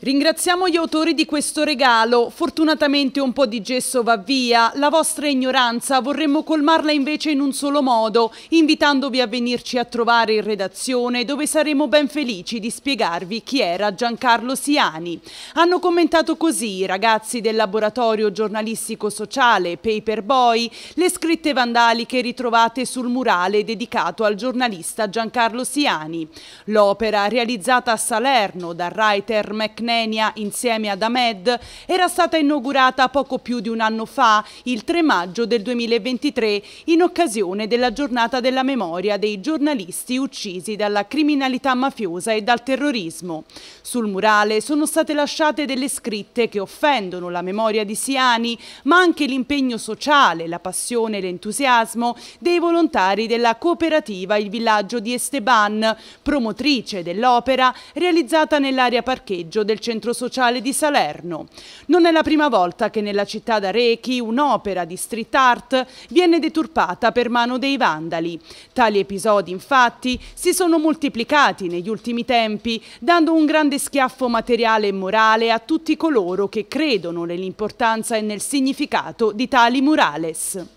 Ringraziamo gli autori di questo regalo. Fortunatamente un po' di gesso va via. La vostra ignoranza vorremmo colmarla invece in un solo modo, invitandovi a venirci a trovare in redazione dove saremo ben felici di spiegarvi chi era Giancarlo Siani. Hanno commentato così i ragazzi del laboratorio giornalistico sociale Paperboy le scritte vandaliche ritrovate sul murale dedicato al giornalista Giancarlo Siani. L'opera realizzata a Salerno dal writer McNeil Armenia insieme ad Ahmed era stata inaugurata poco più di un anno fa, il 3 maggio del 2023, in occasione della giornata della memoria dei giornalisti uccisi dalla criminalità mafiosa e dal terrorismo. Sul murale sono state lasciate delle scritte che offendono la memoria di Siani, ma anche l'impegno sociale, la passione e l'entusiasmo dei volontari della cooperativa Il Villaggio di Esteban, promotrice dell'opera realizzata nell'area parcheggio del del centro sociale di Salerno. Non è la prima volta che nella città d'Arechi un'opera di street art viene deturpata per mano dei vandali. Tali episodi infatti si sono moltiplicati negli ultimi tempi dando un grande schiaffo materiale e morale a tutti coloro che credono nell'importanza e nel significato di tali murales.